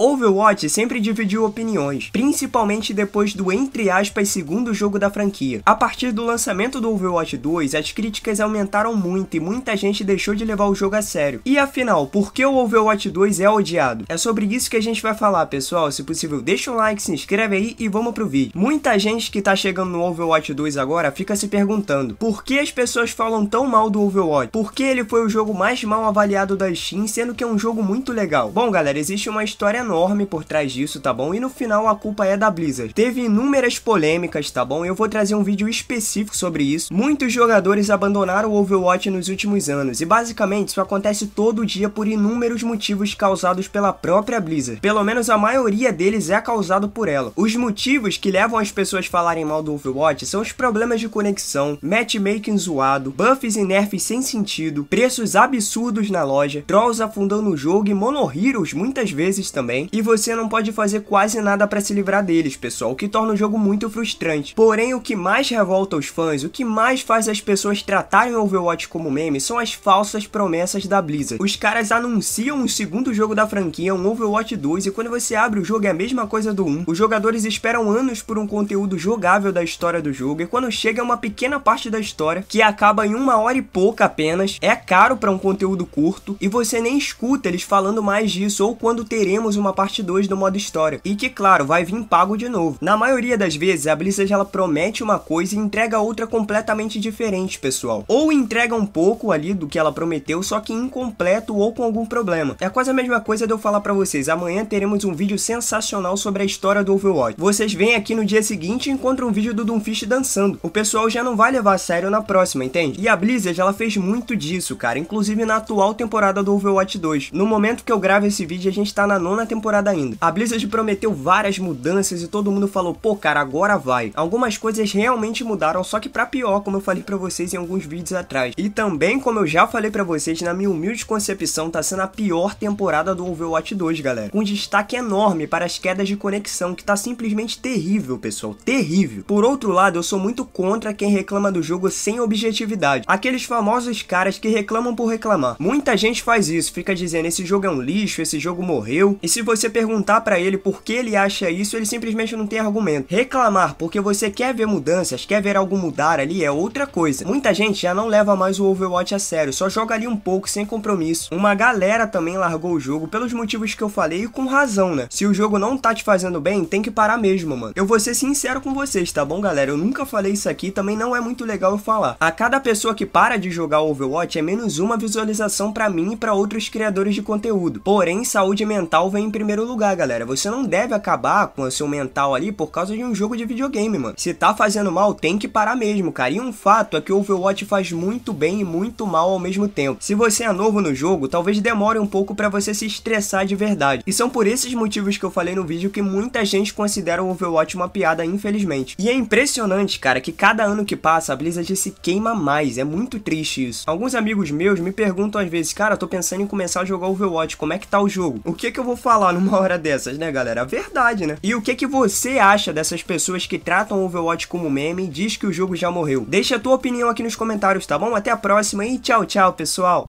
Overwatch sempre dividiu opiniões, principalmente depois do entre aspas segundo jogo da franquia. A partir do lançamento do Overwatch 2, as críticas aumentaram muito e muita gente deixou de levar o jogo a sério. E afinal, por que o Overwatch 2 é odiado? É sobre isso que a gente vai falar, pessoal. Se possível, deixa um like, se inscreve aí e vamos pro vídeo. Muita gente que tá chegando no Overwatch 2 agora fica se perguntando: por que as pessoas falam tão mal do Overwatch? Por que ele foi o jogo mais mal avaliado da Steam, sendo que é um jogo muito legal? Bom, galera, existe uma história enorme por trás disso, tá bom? E no final a culpa é da Blizzard. Teve inúmeras polêmicas, tá bom? Eu vou trazer um vídeo específico sobre isso. Muitos jogadores abandonaram o Overwatch nos últimos anos, e basicamente isso acontece todo dia por inúmeros motivos causados pela própria Blizzard. Pelo menos a maioria deles é causado por ela. Os motivos que levam as pessoas a falarem mal do Overwatch são os problemas de conexão, matchmaking zoado, buffs e nerfs sem sentido, preços absurdos na loja, trolls afundando o jogo e monoheroes muitas vezes também também, e você não pode fazer quase nada para se livrar deles, pessoal, o que torna o jogo muito frustrante. Porém, o que mais revolta os fãs, o que mais faz as pessoas tratarem o Overwatch como meme, são as falsas promessas da Blizzard. Os caras anunciam um segundo jogo da franquia, um Overwatch 2, e quando você abre o jogo é a mesma coisa do 1. Os jogadores esperam anos por um conteúdo jogável da história do jogo, e quando chega uma pequena parte da história, que acaba em uma hora e pouca apenas, é caro para um conteúdo curto, e você nem escuta eles falando mais disso, ou quando teremos uma uma parte 2 do modo história, e que, claro, vai vir pago de novo. Na maioria das vezes, a Blizzard ela promete uma coisa e entrega outra completamente diferente, pessoal. Ou entrega um pouco ali do que ela prometeu, só que incompleto ou com algum problema. É quase a mesma coisa de eu falar para vocês, amanhã teremos um vídeo sensacional sobre a história do Overwatch. Vocês vêm aqui no dia seguinte e encontram um vídeo do Doomfist dançando. O pessoal já não vai levar a sério na próxima, entende? E a Blizzard, ela fez muito disso, cara, inclusive na atual temporada do Overwatch 2. No momento que eu gravo esse vídeo, a gente tá na nona temporada temporada ainda. A Blizzard prometeu várias mudanças e todo mundo falou, pô cara, agora vai. Algumas coisas realmente mudaram, só que pra pior, como eu falei pra vocês em alguns vídeos atrás. E também, como eu já falei pra vocês, na minha humilde concepção, tá sendo a pior temporada do Overwatch 2, galera. Com destaque enorme para as quedas de conexão, que tá simplesmente terrível, pessoal, terrível. Por outro lado, eu sou muito contra quem reclama do jogo sem objetividade. Aqueles famosos caras que reclamam por reclamar. Muita gente faz isso, fica dizendo, esse jogo é um lixo, esse jogo morreu, esse se você perguntar para ele por que ele acha isso, ele simplesmente não tem argumento. Reclamar porque você quer ver mudanças, quer ver algo mudar ali é outra coisa. Muita gente já não leva mais o Overwatch a sério, só joga ali um pouco sem compromisso. Uma galera também largou o jogo pelos motivos que eu falei e com razão, né? Se o jogo não tá te fazendo bem, tem que parar mesmo, mano. Eu vou ser sincero com vocês, tá bom, galera? Eu nunca falei isso aqui, também não é muito legal eu falar. A cada pessoa que para de jogar Overwatch é menos uma visualização para mim e para outros criadores de conteúdo. Porém, saúde mental vem em primeiro lugar, galera. Você não deve acabar com o seu mental ali por causa de um jogo de videogame, mano. Se tá fazendo mal, tem que parar mesmo, cara. E um fato é que o Overwatch faz muito bem e muito mal ao mesmo tempo. Se você é novo no jogo, talvez demore um pouco para você se estressar de verdade. E são por esses motivos que eu falei no vídeo que muita gente considera o Overwatch uma piada, infelizmente. E é impressionante, cara, que cada ano que passa, a Blizzard se queima mais. É muito triste isso. Alguns amigos meus me perguntam às vezes, cara, tô pensando em começar a jogar Overwatch, como é que tá o jogo? O que que eu vou falar? falar numa hora dessas, né, galera? A é verdade, né? E o que que você acha dessas pessoas que tratam Overwatch como meme e diz que o jogo já morreu? Deixa a tua opinião aqui nos comentários, tá bom? Até a próxima e tchau, tchau, pessoal!